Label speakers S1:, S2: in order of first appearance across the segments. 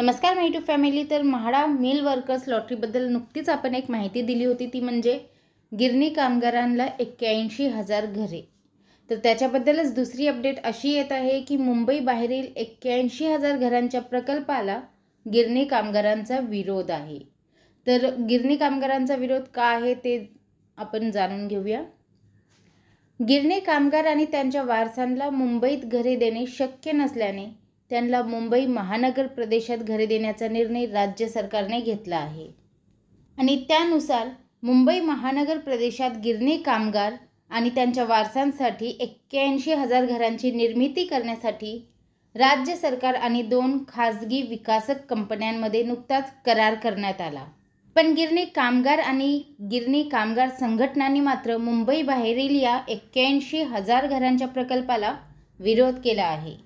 S1: नमस्कार माय to family तर MHADA mill workers लॉटरीबद्दल नुकतीच आपण एक माहिती दिली होती ती म्हणजे गिरणी कामगारांना एक्क्याऐंशी हजार घरे तर त्याच्याबद्दलच दुसरी अपडेट अशी येत आहे की मुंबई बाहेरील एक्क्याऐंशी हजार घरांच्या प्रकल्पाला गिरणी कामगारांचा विरोध आहे तर गिरणी कामगारांचा विरोध का आहे ते आपण जाणून घेऊया गिरणी कामगार आणि त्यांच्या वारसांना मुंबईत घरे देणे शक्य नसल्याने त्यांना मुंबई महानगर प्रदेशात घरे देण्याचा निर्णय राज्य सरकारने घेतला आहे आणि त्यानुसार मुंबई महानगर प्रदेशात गिरणी कामगार आणि त्यांच्या वारसांसाठी एक्क्याऐंशी हजार घरांची निर्मिती करण्यासाठी राज्य सरकार आणि दोन खासगी विकासक कंपन्यांमध्ये नुकताच करार करण्यात आला पण गिरणी कामगार आणि गिरणी कामगार संघटनांनी मात्र मुंबई या एक्क्याऐंशी हजार घरांच्या प्रकल्पाला विरोध केला आहे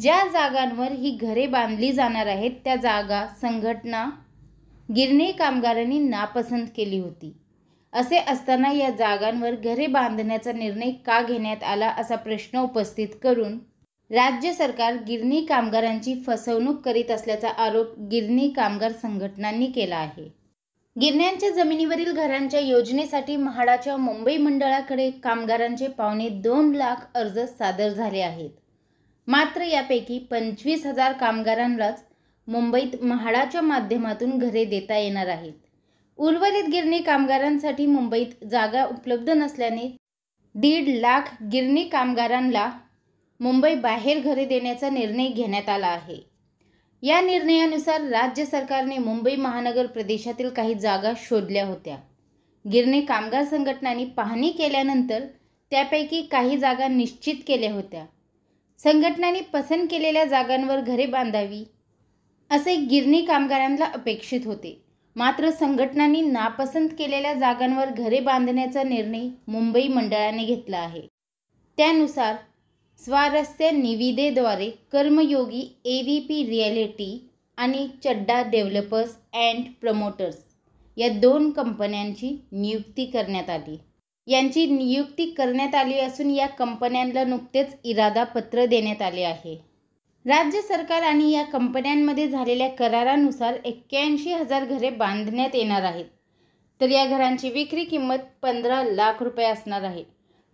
S1: ज्या जागांवर ही घरे बांधली जाणार आहेत त्या जागा संघटना गिरणी कामगारांनी नापसंत केली होती असे असताना या जागांवर घरे बांधण्याचा निर्णय का घेण्यात आला असा प्रश्न उपस्थित करून राज्य सरकार गिरणी कामगारांची फसवणूक करीत असल्याचा आरोप गिरणी कामगार संघटनांनी केला आहे गिरण्यांच्या जमिनीवरील घरांच्या योजनेसाठी म्हाडाच्या मुंबई मंडळाकडे कामगारांचे पावणे दोन लाख अर्ज सादर झाले आहेत मात्र यापैकी पंचवीस हजार कामगारांनाच मुंबईत म्हाडाच्या माध्यमातून घरे देता येणार आहेत उर्वरित गिरणी कामगारांसाठी मुंबईत जागा उपलब्ध नसल्याने दीड लाख गिरणी कामगारांना मुंबई बाहेर घरे देण्याचा निर्णय घेण्यात आला आहे या निर्णयानुसार राज्य सरकारने मुंबई महानगर प्रदेशातील काही जागा शोधल्या होत्या गिरणी कामगार संघटनांनी पाहणी केल्यानंतर त्यापैकी काही जागा निश्चित केल्या होत्या संघटनांनी पसंत केलेल्या जागांवर घरे बांधावी असे गिरणी कामगारांना अपेक्षित होते मात्र संघटनांनी नापसंत केलेल्या जागांवर घरे बांधण्याचा निर्णय मुंबई मंडळाने घेतला आहे त्यानुसार स्वारस्य निविदेद्वारे Karmayogi A V P realty आणि चड्डा डेव्हलपर्स अँड प्रमोटर्स या दोन कंपन्यांची नियुक्ती करण्यात आली यांची नियुक्ती करण्यात आली असून या कंपन्यांना नुकतेच इरादा पत्र देण्यात आले आहे राज्य सरकार आणि या कंपन्यांमध्ये झालेल्या करारानुसार एक्क्याऐंशी हजार घरे बांधण्यात येणार आहेत तर या घरांची विक्री किंमत पंधरा लाख रुपये असणार आहे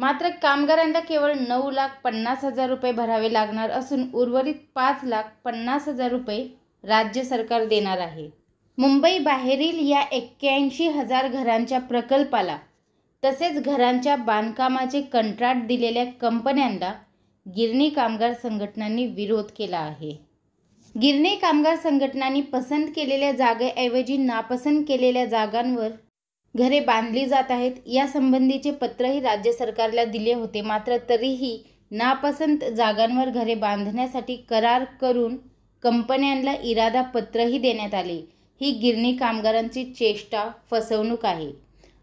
S1: मात्र कामगारांना केवळ नऊ लाख पन्नास हजार रुपये भरावे लागणार असून उर्वरित पाच लाख पन्नास हजार रुपये राज्य सरकार देणार आहे मुंबई बाहेरील या एक्क्याऐंशी हजार घरांच्या प्रकल्पाला तसेच घरांच्या बांधकामाचे कंत्राट दिलेल्या कंपन्यांना गिरणी कामगार संघटनांनी विरोध केला आहे गिरणी कामगार संघटनांनी पसंत केलेल्या जागेऐवजी नापसंत केलेल्या जागांवर घरे बांधली जात आहेत यासंबंधीचे पत्रही राज्य सरकारला दिले होते मात्र तरीही नापसंत जागांवर घरे बांधण्यासाठी करार करून कंपन्यांना इरादा पत्रही देण्यात आले ही गिरणी कामगारांची चेष्टा फसवणूक आहे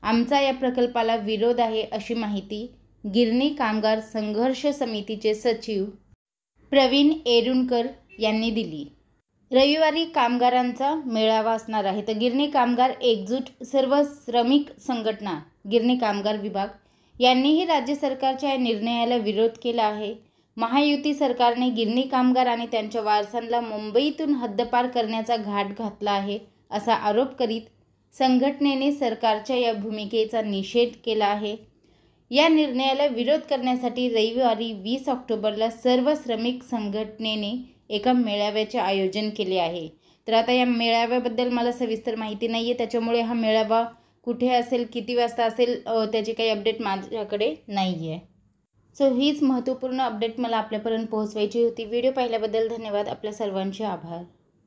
S1: आमचा या प्रकल्पाला विरोध आहे अशी माहिती गिरणी कामगार संघर्ष समितीचे सचिव प्रवीण एरुणकर यांनी दिली रविवारी कामगारांचा मेळावा असणार आहे तर गिरणी कामगार एकजूट सर्व श्रमिक संघटना गिरणी कामगार विभाग यांनीही राज्य सरकारच्या या निर्णयाला विरोध केला आहे महायुती सरकारने गिरणी कामगार आणि त्यांच्या वारसांना मुंबईतून हद्दपार करण्याचा घाट घातला आहे असा आरोप करीत संघटनेने सरकारच्या या भूमिकेचा निषेध केला आहे या निर्णयाला विरोध करण्यासाठी रविवारी वीस ऑक्टोबरला सर्व श्रमिक संघटनेने एका मेळाव्याचे आयोजन केले आहे तर आता या मेळाव्याबद्दल मला सविस्तर माहिती नाही आहे त्याच्यामुळे हा मेळावा कुठे असेल किती वाजता असेल त्याची काही अपडेट माझ्याकडे नाही आहे सो हीच महत्त्वपूर्ण अपडेट मला आपल्यापर्यंत पोहोचवायची होती व्हिडिओ पाहिल्याबद्दल धन्यवाद आपल्या सर्वांचे आभार